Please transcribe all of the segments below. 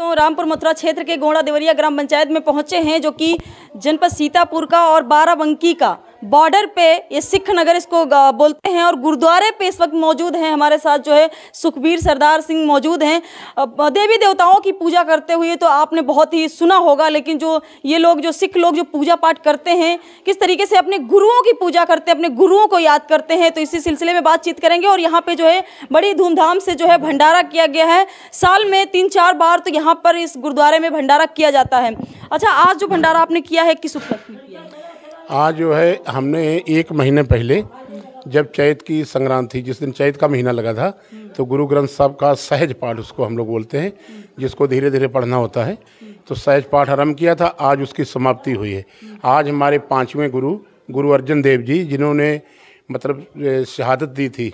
तो रामपुर मथुरा क्षेत्र के गोड़ा देवरिया ग्राम पंचायत में पहुंचे हैं जो कि जनपद सीतापुर का और बाराबंकी का बॉर्डर पे ये सिख नगर इसको बोलते हैं और गुरुद्वारे पे इस वक्त मौजूद हैं हमारे साथ जो है सुखबीर सरदार सिंह मौजूद हैं देवी देवताओं की पूजा करते हुए तो आपने बहुत ही सुना होगा लेकिन जो ये लोग जो सिख लोग जो पूजा पाठ करते हैं किस तरीके से अपने गुरुओं की पूजा करते हैं अपने गुरुओं को याद करते हैं तो इसी सिलसिले में बातचीत करेंगे और यहाँ पर जो है बड़ी धूमधाम से जो है भंडारा किया गया है साल में तीन चार बार तो यहाँ पर इस गुरुद्वारे में भंडारा किया जाता है अच्छा आज जो भंडारा आपने किया है किस उपलक्ष्य में किया है आज जो है हमने एक महीने पहले जब चैत की संक्रांति थी जिस दिन चैत का महीना लगा था तो गुरु ग्रंथ साहब का सहज पाठ उसको हम लोग बोलते हैं जिसको धीरे धीरे पढ़ना होता है तो सहज पाठ आरम्भ किया था आज उसकी समाप्ति हुई है आज हमारे पाँचवें गुरु गुरु अर्जन देव जी जिन्होंने मतलब शहादत दी थी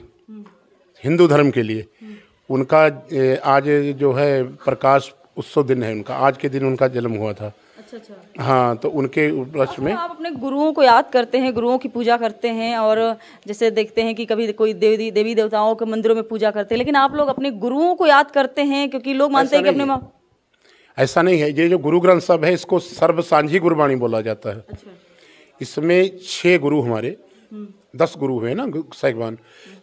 हिंदू धर्म के लिए उनका आज जो है प्रकाश उत्सव दिन है उनका आज के दिन उनका जन्म हुआ था अच्छा, अच्छा हाँ तो उनके उपलक्ष्य अच्छा, में आप अपने गुरुओं को याद करते हैं गुरुओं की पूजा करते हैं और जैसे देखते हैं कि कभी कोई देवी देवी देवताओं के मंदिरों में पूजा करते हैं लेकिन आप लोग अपने गुरुओं को याद करते हैं क्योंकि लोग मानते हैं कि अपने ऐसा नहीं है ये जो गुरु ग्रंथ सब है इसको सर्व सांझी गुरबाणी बोला जाता है अच्छा। इसमें छः गुरु हमारे हम्म। दस गुरु हुए ना साहिबान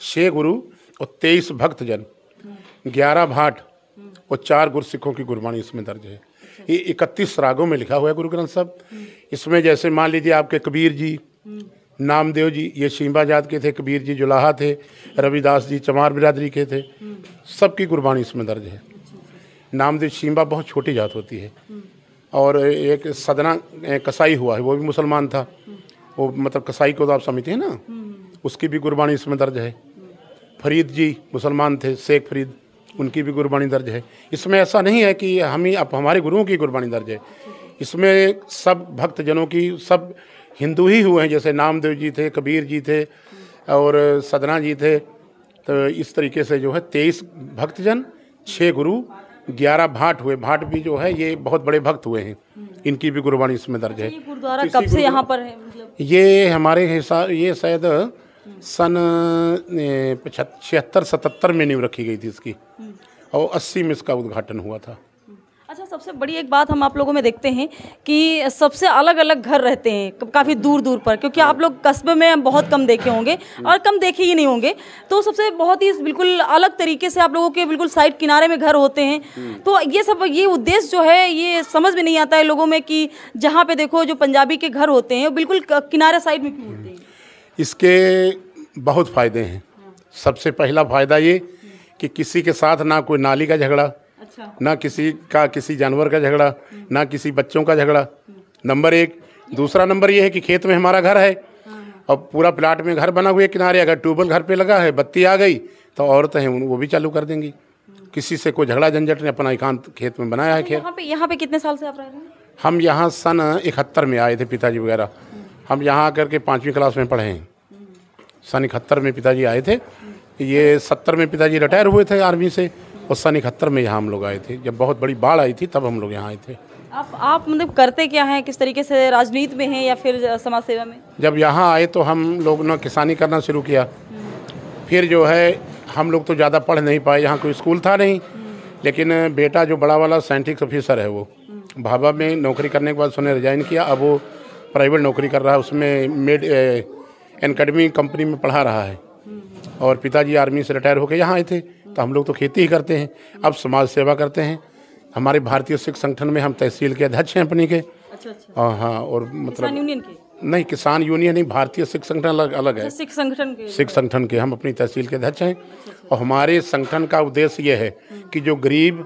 छः गुरु और तेईस भक्तजन ग्यारह भाट और चार गुरसिखों की गुरबाणी इसमें दर्ज है ये इकतीस रागों में लिखा हुआ है गुरु ग्रंथ साहब इसमें जैसे मान लीजिए आपके कबीर जी नामदेव जी ये जात के थे कबीर जी जुलाहा थे रविदास जी चमार बिरादरी के थे सबकी गुरबाणी इसमें दर्ज है नामदेव शिम्बा बहुत छोटी जात होती है और एक सदना कसाई हुआ है वो भी मुसलमान था वो मतलब कसाई को तो आप समझते हैं ना उसकी भी गुरबाणी इसमें दर्ज है फरीद जी मुसलमान थे शेख फरीद उनकी भी गुरबाणी दर्ज है इसमें ऐसा नहीं है कि हम ही अब हमारे गुरुओं की गुरबाणी दर्ज है इसमें सब भक्तजनों की सब हिंदू ही हुए हैं जैसे नामदेव जी थे कबीर जी थे और सदना जी थे तो इस तरीके से जो है तेईस भक्तजन छः गुरु ग्यारह भाट हुए भाट भी जो है ये बहुत बड़े भक्त हुए हैं इनकी भी गुरबाणी इसमें दर्ज है तो गुरुद्वारा कब से यहाँ पर है मतलब? ये हमारे हिसाब ये शायद सन छिहत्तर सतहत्तर में नींव रखी गई थी इसकी हम्म। और अस्सी में इसका उद्घाटन हुआ था हम्म। अच्छा सबसे बड़ी एक बात हम आप लोगों में देखते हैं कि सबसे अलग अलग घर रहते हैं काफ़ी दूर दूर पर क्योंकि हाँ। आप लोग कस्बे में बहुत कम देखे होंगे हम्म। और कम देखे ही नहीं होंगे तो सबसे बहुत ही बिल्कुल अलग तरीके से आप लोगों के बिल्कुल साइड किनारे में घर होते हैं तो ये सब ये उद्देश्य जो है ये समझ में नहीं आता है लोगों में कि जहाँ पे देखो जो पंजाबी के घर होते हैं बिल्कुल किनारे साइड में इसके बहुत फ़ायदे हैं सबसे पहला फ़ायदा ये कि किसी के साथ ना कोई नाली का झगड़ा अच्छा। ना किसी का किसी जानवर का झगड़ा ना किसी बच्चों का झगड़ा नंबर एक दूसरा नंबर ये है कि खेत में हमारा घर है और पूरा प्लाट में घर बना हुआ है किनारे अगर ट्यूबवेल घर पे लगा है बत्ती आ गई तो औरतें हैं वो भी चालू कर देंगी किसी से कोई झगड़ा झंझट ने अपना एकांत खेत में बनाया है तो खेत यहाँ पे यहाँ पे कितने साल से आप रह रहे हैं हम यहाँ सन इकहत्तर में आए थे पिताजी वगैरह हम यहाँ आकर के पाँचवीं क्लास में पढ़े हैं सन इकहत्तर में पिताजी आए थे ये सत्तर में पिताजी रिटायर हुए थे आर्मी से और सन इकहत्तर में यहाँ हम लोग आए थे जब बहुत बड़ी बाढ़ आई थी तब हम लोग यहाँ आए थे आप आप मतलब करते क्या हैं किस तरीके से राजनीति में हैं या फिर समाज सेवा में जब यहाँ आए तो हम लोग ने किसानी करना शुरू किया फिर जो है हम लोग तो ज़्यादा पढ़ नहीं पाए यहाँ कोई स्कूल था नहीं लेकिन बेटा जो बड़ा वाला साइंटिफिक ऑफिसर है वो हम्म। भाभा में नौकरी करने के बाद उसने रिजाइन किया अब वो प्राइवेट नौकरी कर रहा है उसमें मेड एनकेडमी कंपनी में पढ़ा रहा है और पिताजी आर्मी से रिटायर होकर यहाँ आए थे तो हम लोग तो खेती ही करते हैं अब समाज सेवा करते हैं हमारे भारतीय सिख संगठन में हम तहसील के अध्यक्ष हैं अपनी के अच्छा अच्छा हाँ, हाँ और मतलब यूनियन के नहीं किसान यूनियन नहीं भारतीय सिख संगठन अलग अलग है अच्छा, सिख संगठन के सिख संगठन के हम अपनी तहसील के अध्यक्ष हैं अच्छा, अच्छा। और हमारे संगठन का उद्देश्य यह है कि जो गरीब